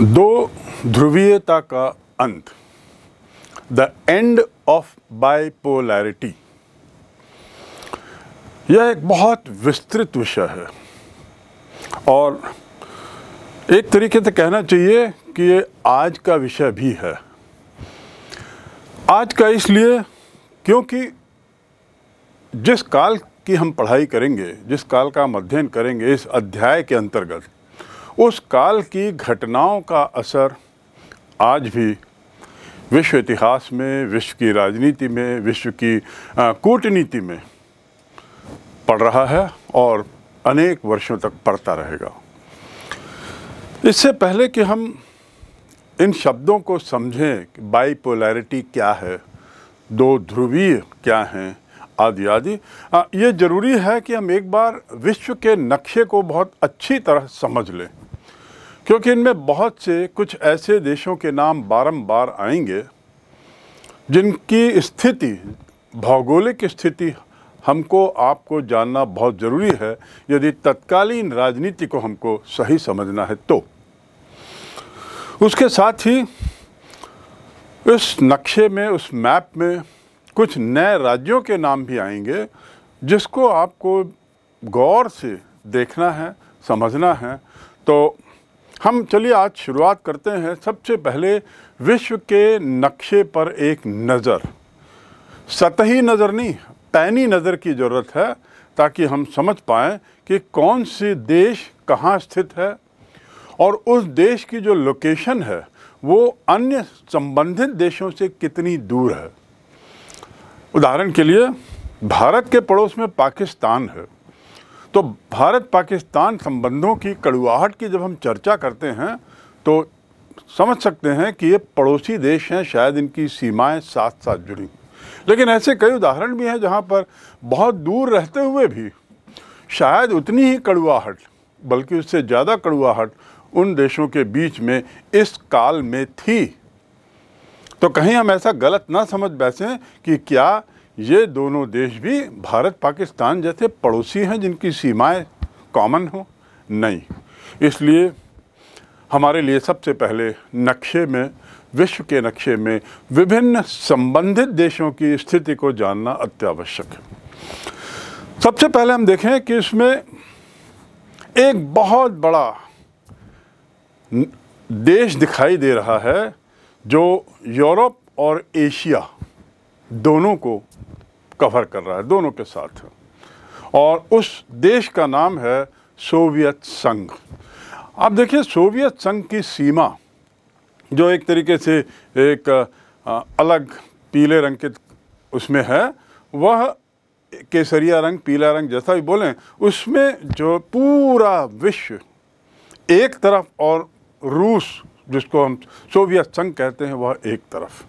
दो ध्रुवीयता का अंत द एंड ऑफ बाइपोलैरिटी यह एक बहुत विस्तृत विषय है और एक तरीके से कहना चाहिए कि ये आज का विषय भी है आज का इसलिए क्योंकि जिस काल की हम पढ़ाई करेंगे जिस काल का हम अध्ययन करेंगे इस अध्याय के अंतर्गत उस काल की घटनाओं का असर आज भी विश्व इतिहास में विश्व की राजनीति में विश्व की कूटनीति में पड़ रहा है और अनेक वर्षों तक पड़ता रहेगा इससे पहले कि हम इन शब्दों को समझें कि बाईपोलैरिटी क्या है दो ध्रुवीय क्या हैं आदि आदि ये ज़रूरी है कि हम एक बार विश्व के नक्शे को बहुत अच्छी तरह समझ लें क्योंकि इनमें बहुत से कुछ ऐसे देशों के नाम बारंबार आएंगे जिनकी स्थिति भौगोलिक स्थिति हमको आपको जानना बहुत ज़रूरी है यदि तत्कालीन राजनीति को हमको सही समझना है तो उसके साथ ही इस नक्शे में उस मैप में कुछ नए राज्यों के नाम भी आएंगे जिसको आपको गौर से देखना है समझना है तो हम चलिए आज शुरुआत करते हैं सबसे पहले विश्व के नक्शे पर एक नज़र सतही नज़र नहीं पैनी नज़र की ज़रूरत है ताकि हम समझ पाएँ कि कौन से देश कहाँ स्थित है और उस देश की जो लोकेशन है वो अन्य संबंधित देशों से कितनी दूर है उदाहरण के लिए भारत के पड़ोस में पाकिस्तान है तो भारत पाकिस्तान संबंधों की कड़ुआहट की जब हम चर्चा करते हैं तो समझ सकते हैं कि ये पड़ोसी देश हैं शायद इनकी सीमाएं साथ साथ जुड़ी लेकिन ऐसे कई उदाहरण भी हैं जहाँ पर बहुत दूर रहते हुए भी शायद उतनी ही कड़ुआहट बल्कि उससे ज़्यादा कड़ुआहट उन देशों के बीच में इस काल में थी तो कहीं हम ऐसा गलत ना समझ बैसें कि क्या ये दोनों देश भी भारत पाकिस्तान जैसे पड़ोसी हैं जिनकी सीमाएं कॉमन हो नहीं इसलिए हमारे लिए सबसे पहले नक्शे में विश्व के नक्शे में विभिन्न संबंधित देशों की स्थिति को जानना अत्यावश्यक है सबसे पहले हम देखें कि इसमें एक बहुत बड़ा देश दिखाई दे रहा है जो यूरोप और एशिया दोनों को कवर कर रहा है दोनों के साथ और उस देश का नाम है सोवियत संघ अब देखिए सोवियत संघ की सीमा जो एक तरीके से एक अलग पीले रंग के उसमें है वह केसरिया रंग पीला रंग जैसा भी बोलें उसमें जो पूरा विश्व एक तरफ और रूस जिसको हम सोवियत संघ कहते हैं वह एक तरफ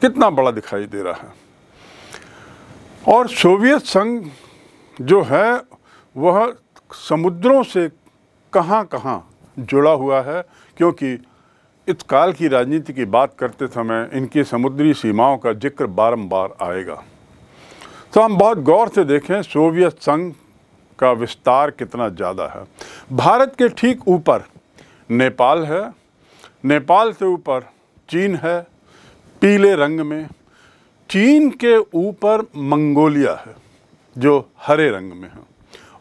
कितना बड़ा दिखाई दे रहा है और सोवियत संघ जो है वह समुद्रों से कहाँ कहाँ जुड़ा हुआ है क्योंकि इस काल की राजनीति की बात करते समय इनकी समुद्री सीमाओं का जिक्र बारंबार आएगा तो हम बहुत गौर से देखें सोवियत संघ का विस्तार कितना ज़्यादा है भारत के ठीक ऊपर नेपाल है नेपाल से ऊपर चीन है पीले रंग में चीन के ऊपर मंगोलिया है जो हरे रंग में है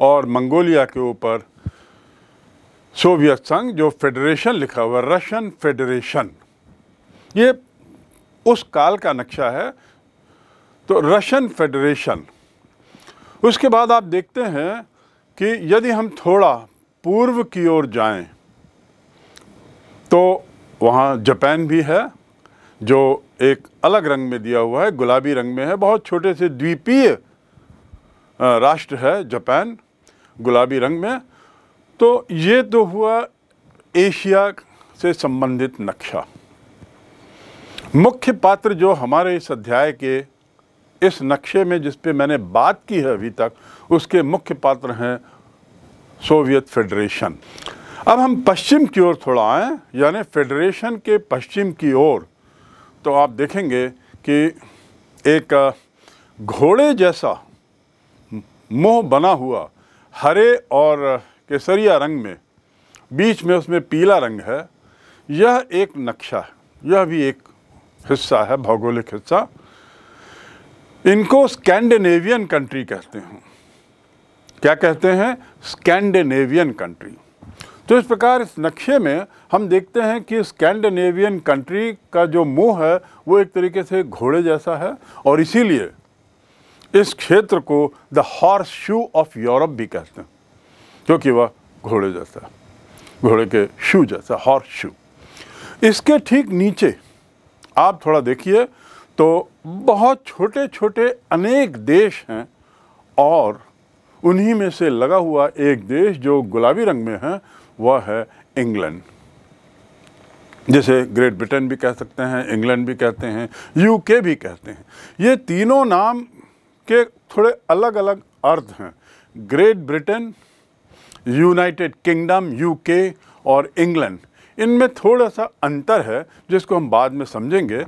और मंगोलिया के ऊपर सोवियत संघ जो फेडरेशन लिखा हुआ रशियन फेडरेशन ये उस काल का नक्शा है तो रशियन फेडरेशन उसके बाद आप देखते हैं कि यदि हम थोड़ा पूर्व की ओर जाएं तो वहाँ जापान भी है जो एक अलग रंग में दिया हुआ है गुलाबी रंग में है बहुत छोटे से द्वीपीय राष्ट्र है जापान गुलाबी रंग में तो ये तो हुआ एशिया से संबंधित नक्शा मुख्य पात्र जो हमारे इस अध्याय के इस नक्शे में जिस पे मैंने बात की है अभी तक उसके मुख्य पात्र हैं सोवियत फेडरेशन अब हम पश्चिम की ओर थोड़ा आएँ यानी फेडरेशन के पश्चिम की ओर तो आप देखेंगे कि एक घोड़े जैसा मोह बना हुआ हरे और केसरिया रंग में बीच में उसमें पीला रंग है यह एक नक्शा है यह भी एक हिस्सा है भौगोलिक हिस्सा इनको स्कैंडिनेवियन कंट्री कहते हैं क्या कहते हैं स्कैंडिनेवियन कंट्री तो इस प्रकार इस नक्शे में हम देखते हैं कि स्कैंडिनेवियन कंट्री का जो मुंह है वो एक तरीके से घोड़े जैसा है और इसीलिए इस क्षेत्र को the horse shoe of Europe भी कहते हैं क्योंकि वह घोड़े जैसा घोड़े के शू जैसा हॉर्स शू इसके ठीक नीचे आप थोड़ा देखिए तो बहुत छोटे छोटे अनेक देश हैं और उन्हीं में से लगा हुआ एक देश जो गुलाबी रंग में है वह है इंग्लैंड जिसे ग्रेट ब्रिटेन भी कह सकते हैं इंग्लैंड भी कहते हैं यूके भी कहते हैं ये तीनों नाम के थोड़े अलग अलग अर्थ हैं Great Britain United Kingdom UK और इंग्लैंड इनमें थोड़ा सा अंतर है जिसको हम बाद में समझेंगे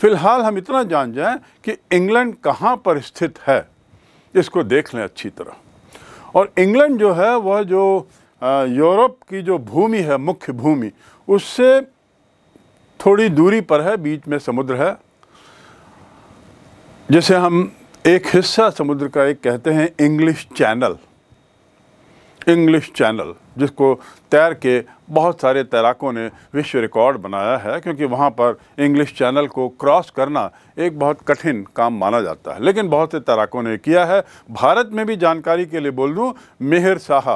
फ़िलहाल हम इतना जान जाएं कि इंग्लैंड कहाँ पर स्थित है इसको देख लें अच्छी तरह और इंग्लैंड जो है वह जो यूरोप की जो भूमि है मुख्य भूमि उससे थोड़ी दूरी पर है बीच में समुद्र है जैसे हम एक हिस्सा समुद्र का एक कहते हैं इंग्लिश चैनल इंग्लिश चैनल जिसको तैर के बहुत सारे तैराकों ने विश्व रिकॉर्ड बनाया है क्योंकि वहाँ पर इंग्लिश चैनल को क्रॉस करना एक बहुत कठिन काम माना जाता है लेकिन बहुत से तैराकों ने किया है भारत में भी जानकारी के लिए बोल दूँ मेहर शाह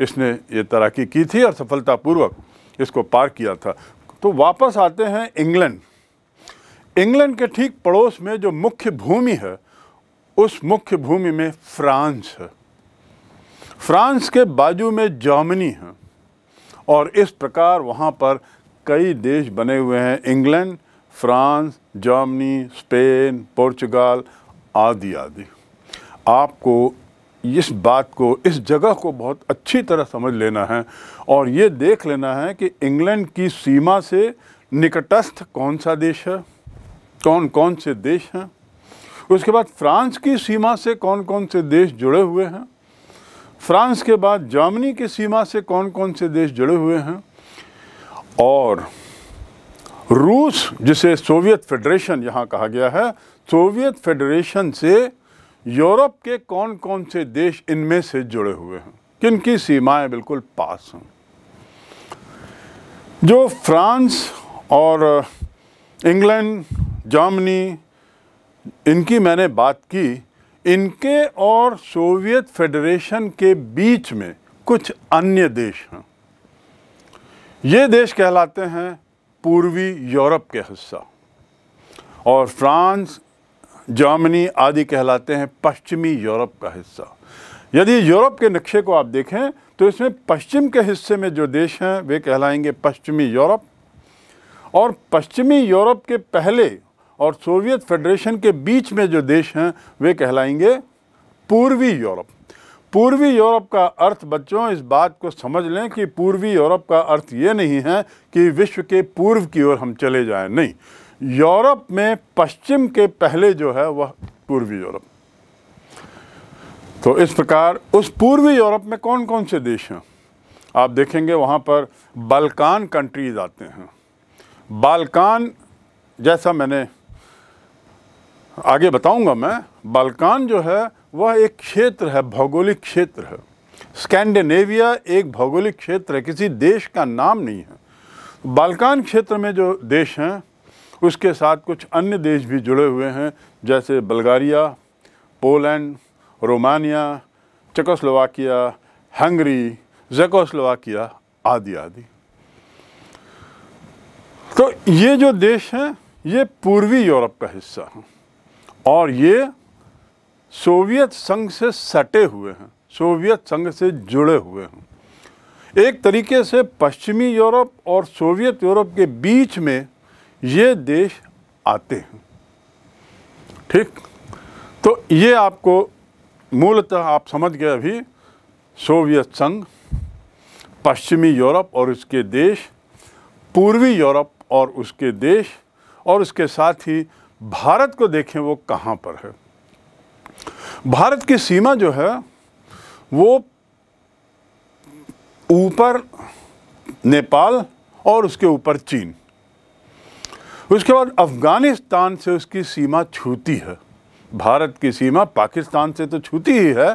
इसने ये तैराकी की थी और सफलतापूर्वक इसको पार किया था तो वापस आते हैं इंग्लैंड इंग्लैंड के ठीक पड़ोस में जो मुख्य भूमि है उस मुख्य भूमि में फ्रांस है फ्रांस के बाजू में जर्मनी है और इस प्रकार वहाँ पर कई देश बने हुए हैं England France Germany Spain Portugal आदि आदि आपको इस बात को इस जगह को बहुत अच्छी तरह समझ लेना है और ये देख लेना है कि इंग्लैंड की सीमा से निकटस्थ कौन सा देश है कौन कौन से देश हैं उसके बाद फ्रांस की सीमा से कौन कौन से देश जुड़े हुए हैं फ्रांस के बाद जर्मनी की सीमा से कौन कौन से देश जुड़े हुए हैं और रूस जिसे सोवियत फेडरेशन यहाँ कहा गया है सोवियत फेडरेशन से यूरोप के कौन कौन से देश इनमें से जुड़े हुए हैं की सीमाएं बिल्कुल पास हैं जो फ्रांस और इंग्लैंड जर्मनी इनकी मैंने बात की इनके और सोवियत फेडरेशन के बीच में कुछ अन्य देश हैं ये देश कहलाते हैं पूर्वी यूरोप के हिस्सा और फ्रांस जर्मनी आदि कहलाते हैं पश्चिमी यूरोप का हिस्सा यदि यूरोप के नक्शे को आप देखें तो इसमें पश्चिम के हिस्से में जो देश हैं वे कहलाएंगे पश्चिमी यूरोप और पश्चिमी यूरोप के पहले और सोवियत फेडरेशन के बीच में जो देश हैं वे कहलाएंगे पूर्वी यूरोप पूर्वी यूरोप का अर्थ बच्चों इस बात को समझ लें कि पूर्वी यूरोप का अर्थ ये नहीं है कि विश्व के पूर्व की ओर हम चले जाएं नहीं यूरोप में पश्चिम के पहले जो है वह पूर्वी यूरोप तो इस प्रकार उस पूर्वी यूरोप में कौन कौन से देश हैं आप देखेंगे वहाँ पर बालकान कंट्रीज़ आते हैं बालकान जैसा मैंने आगे बताऊंगा मैं बालकान जो है वह एक क्षेत्र है भौगोलिक क्षेत्र है स्कैंडिनेविया एक भौगोलिक क्षेत्र है किसी देश का नाम नहीं है बालकान क्षेत्र में जो देश हैं उसके साथ कुछ अन्य देश भी जुड़े हुए हैं जैसे Bulgaria Poland Romania Czechoslovakia Hungary Czechoslovakia आदि आदि तो ये जो देश हैं ये पूर्वी यूरोप का हिस्सा हैं और ये सोवियत संघ से सटे हुए हैं सोवियत संघ से जुड़े हुए हैं एक तरीके से पश्चिमी यूरोप और सोवियत यूरोप के बीच में ये देश आते हैं ठीक तो ये आपको मूलतः आप समझ गए अभी सोवियत संघ पश्चिमी यूरोप और उसके देश पूर्वी यूरोप और उसके देश और उसके साथ ही भारत को देखें वो कहाँ पर है भारत की सीमा जो है वो ऊपर नेपाल और उसके ऊपर चीन उसके बाद अफ़गानिस्तान से उसकी सीमा छूती है भारत की सीमा पाकिस्तान से तो छूती ही है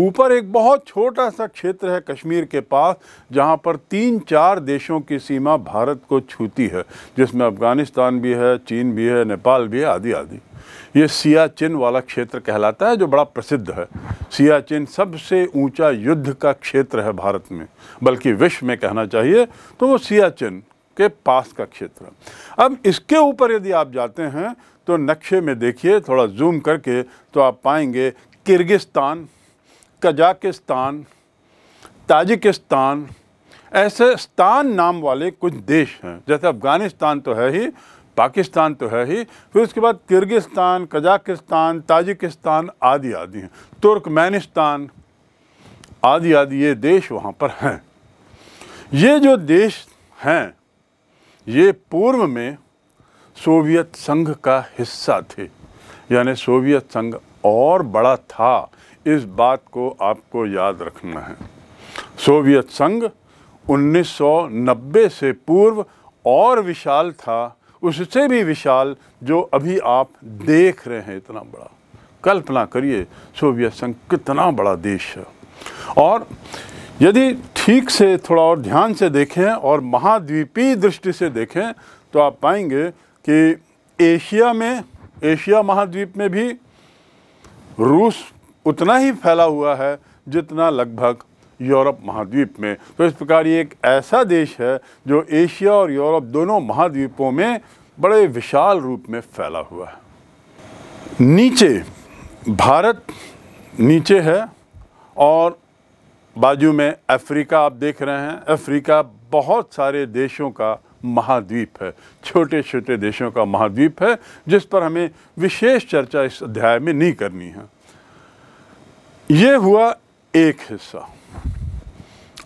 ऊपर एक बहुत छोटा सा क्षेत्र है कश्मीर के पास जहाँ पर तीन चार देशों की सीमा भारत को छूती है जिसमें अफ़गानिस्तान भी है चीन भी है नेपाल भी है आदि आदि ये सियाचिन वाला क्षेत्र कहलाता है जो बड़ा प्रसिद्ध है सियाचिन सबसे ऊंचा युद्ध का क्षेत्र है भारत में बल्कि विश्व में कहना चाहिए तो वो सियाचिन के पास का क्षेत्र अब इसके ऊपर यदि आप जाते हैं तो नक्शे में देखिए थोड़ा जूम करके तो आप पाएंगे किर्गिस्तान कजाकिस्तान ताजिकिस्तान ऐसे स्तान नाम वाले कुछ देश हैं जैसे अफ़गानिस्तान तो है ही पाकिस्तान तो है ही फिर उसके बाद किर्गिस्तान कजाकिस्तान ताजिकिस्तान आदि आदि हैं तुर्कमेनिस्तान आदि आदि ये देश वहाँ पर हैं ये जो देश हैं ये पूर्व में सोवियत संघ का हिस्सा थे यानी सोवियत संघ और बड़ा था इस बात को आपको याद रखना है सोवियत संघ 1990 से पूर्व और विशाल था उससे भी विशाल जो अभी आप देख रहे हैं इतना बड़ा कल्पना करिए सोवियत संघ कितना बड़ा देश है और यदि ठीक से थोड़ा और ध्यान से देखें और महाद्वीपीय दृष्टि से देखें तो आप पाएंगे कि एशिया में एशिया महाद्वीप में भी रूस उतना ही फैला हुआ है जितना लगभग यूरोप महाद्वीप में तो इस प्रकार ये एक ऐसा देश है जो एशिया और यूरोप दोनों महाद्वीपों में बड़े विशाल रूप में फैला हुआ है नीचे भारत नीचे है और बाजू में अफ्रीका आप देख रहे हैं अफ्रीका बहुत सारे देशों का महाद्वीप है छोटे छोटे देशों का महाद्वीप है जिस पर हमें विशेष चर्चा इस अध्याय में नहीं करनी है ये हुआ एक हिस्सा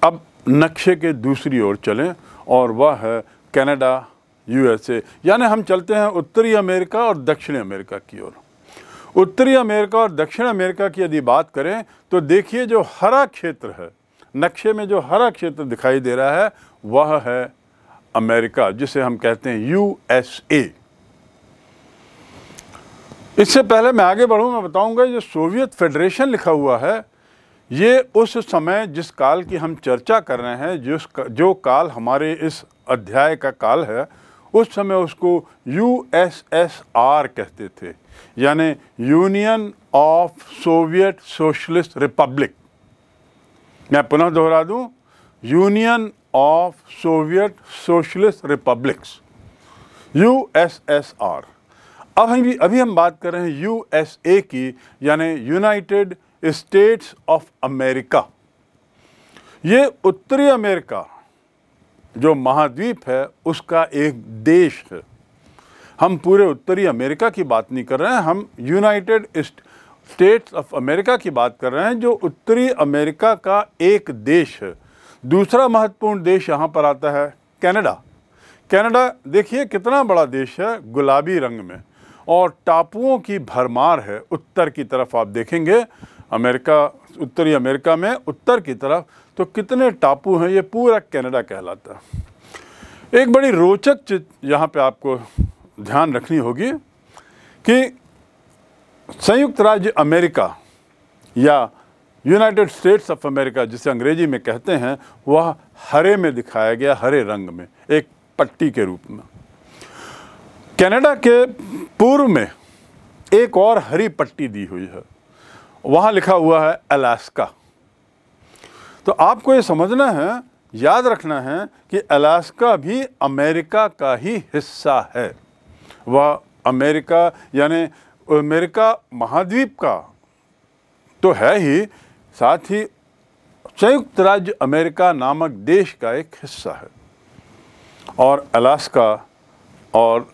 अब नक्शे के दूसरी ओर चलें और वह है कनाडा यूएसए यानी हम चलते हैं उत्तरी अमेरिका और दक्षिणी अमेरिका की ओर उत्तरी अमेरिका और दक्षिण अमेरिका की यदि बात करें तो देखिए जो हरा क्षेत्र है नक्शे में जो हरा क्षेत्र दिखाई दे रहा है वह है अमेरिका जिसे हम कहते हैं यूएसए इससे पहले मैं आगे मैं बताऊँगा जो सोवियत फेडरेशन लिखा हुआ है ये उस समय जिस काल की हम चर्चा कर रहे हैं जिस जो काल हमारे इस अध्याय का काल है उस समय उसको यूएसएसआर कहते थे यानी union of Soviet socialist republic मैं पुनः दोहरा दूं union of Soviet socialist republics USSR अब हम अभी हम बात कर रहे हैं यूएसए की यानी यूनाइटेड स्टेट्स ऑफ अमेरिका ये उत्तरी अमेरिका जो महाद्वीप है उसका एक देश है हम पूरे उत्तरी अमेरिका की बात नहीं कर रहे हैं हम यूनाइटेड स्टेट्स ऑफ अमेरिका की बात कर रहे हैं जो उत्तरी अमेरिका का एक देश है दूसरा महत्वपूर्ण देश यहाँ पर आता है कनाडा कनाडा देखिए कितना बड़ा देश है गुलाबी रंग में और टापुओं की भरमार है उत्तर की तरफ आप देखेंगे अमेरिका उत्तरी अमेरिका में उत्तर की तरफ तो कितने टापू हैं ये पूरा कनाडा कहलाता है एक बड़ी रोचक चीज यहाँ पे आपको ध्यान रखनी होगी कि संयुक्त राज्य अमेरिका या यूनाइटेड स्टेट्स ऑफ अमेरिका जिसे अंग्रेजी में कहते हैं वह हरे में दिखाया गया हरे रंग में एक पट्टी के रूप में कनाडा के पूर्व में एक और हरी पट्टी दी हुई है वहाँ लिखा हुआ है अलास्का तो आपको ये समझना है याद रखना है कि अलास्का भी अमेरिका का ही हिस्सा है वह अमेरिका यानी अमेरिका महाद्वीप का तो है ही साथ ही संयुक्त राज्य अमेरिका नामक देश का एक हिस्सा है और अलास्का और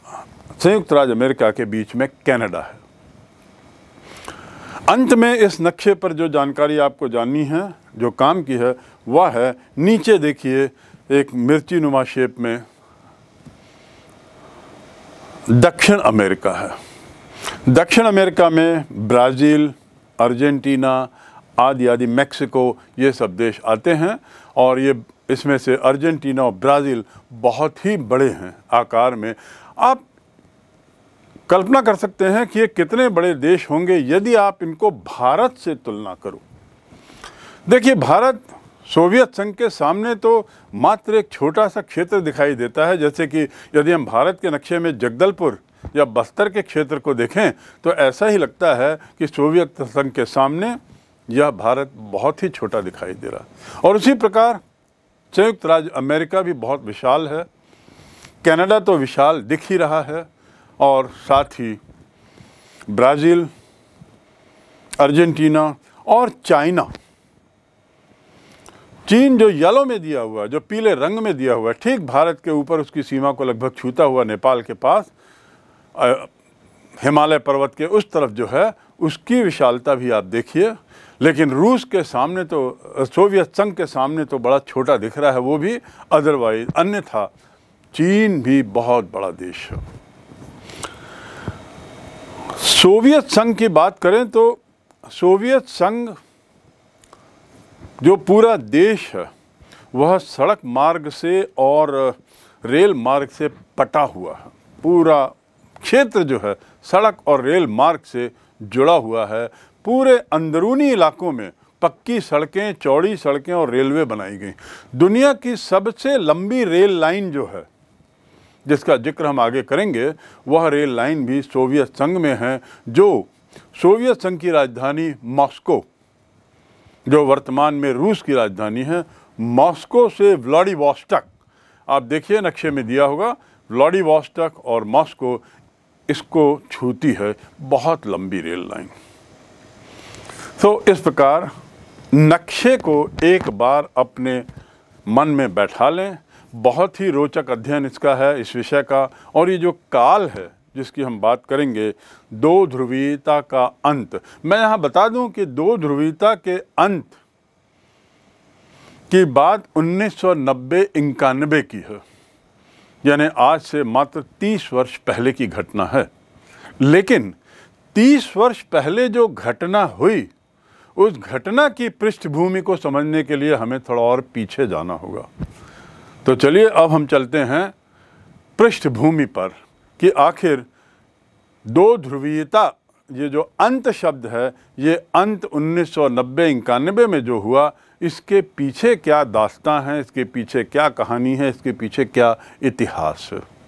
संयुक्त राज्य अमेरिका के बीच में कनाडा है अंत में इस नक्शे पर जो जानकारी आपको जाननी है जो काम की है वह है नीचे देखिए एक मिर्ची नुमा शेप में दक्षिण अमेरिका है दक्षिण अमेरिका में ब्राज़ील अर्जेंटीना आदि आदि मैक्सिको ये सब देश आते हैं और ये इसमें से अर्जेंटीना और ब्राज़ील बहुत ही बड़े हैं आकार में आप कल्पना कर सकते हैं कि ये कितने बड़े देश होंगे यदि आप इनको भारत से तुलना करो देखिए भारत सोवियत संघ के सामने तो मात्र एक छोटा सा क्षेत्र दिखाई देता है जैसे कि यदि हम भारत के नक्शे में जगदलपुर या बस्तर के क्षेत्र को देखें तो ऐसा ही लगता है कि सोवियत संघ के सामने यह भारत बहुत ही छोटा दिखाई दे रहा और उसी प्रकार संयुक्त राज्य अमेरिका भी बहुत विशाल है कनाडा तो विशाल दिख ही रहा है और साथ ही ब्राज़ील अर्जेंटीना और चाइना चीन जो येलो में दिया हुआ जो पीले रंग में दिया हुआ ठीक भारत के ऊपर उसकी सीमा को लगभग छूता हुआ नेपाल के पास हिमालय पर्वत के उस तरफ जो है उसकी विशालता भी आप देखिए लेकिन रूस के सामने तो सोवियत संघ के सामने तो बड़ा छोटा दिख रहा है वो भी अदरवाइज अन्यथा चीन भी बहुत बड़ा देश है सोवियत संघ की बात करें तो सोवियत संघ जो पूरा देश है वह सड़क मार्ग से और रेल मार्ग से पटा हुआ है पूरा क्षेत्र जो है सड़क और रेल मार्ग से जुड़ा हुआ है पूरे अंदरूनी इलाकों में पक्की सड़कें चौड़ी सड़कें और रेलवे बनाई गई दुनिया की सबसे लंबी रेल लाइन जो है जिसका जिक्र हम आगे करेंगे वह रेल लाइन भी सोवियत संघ में है जो सोवियत संघ की राजधानी मॉस्को जो वर्तमान में रूस की राजधानी है मॉस्को से व्लाडिवॉस्टक आप देखिए नक्शे में दिया होगा व्लाडिवॉस्टक और मॉस्को इसको छूती है बहुत लंबी रेल लाइन तो इस प्रकार नक्शे को एक बार अपने मन में बैठा लें बहुत ही रोचक अध्ययन इसका है इस विषय का और ये जो काल है जिसकी हम बात करेंगे दो ध्रुवीयता का अंत मैं यहाँ बता दूं कि दो ध्रुवीयता के अंत की बात 1990 इक्यानबे की है यानी आज से मात्र 30 वर्ष पहले की घटना है लेकिन 30 वर्ष पहले जो घटना हुई उस घटना की पृष्ठभूमि को समझने के लिए हमें थोड़ा और पीछे जाना होगा तो चलिए अब हम चलते हैं पृष्ठभूमि पर कि आखिर दो ध्रुवीयता ये जो अंत शब्द है ये अंत 1990 इक्यानबे में जो हुआ इसके पीछे क्या दास्तां हैं इसके पीछे क्या कहानी है इसके पीछे क्या इतिहास है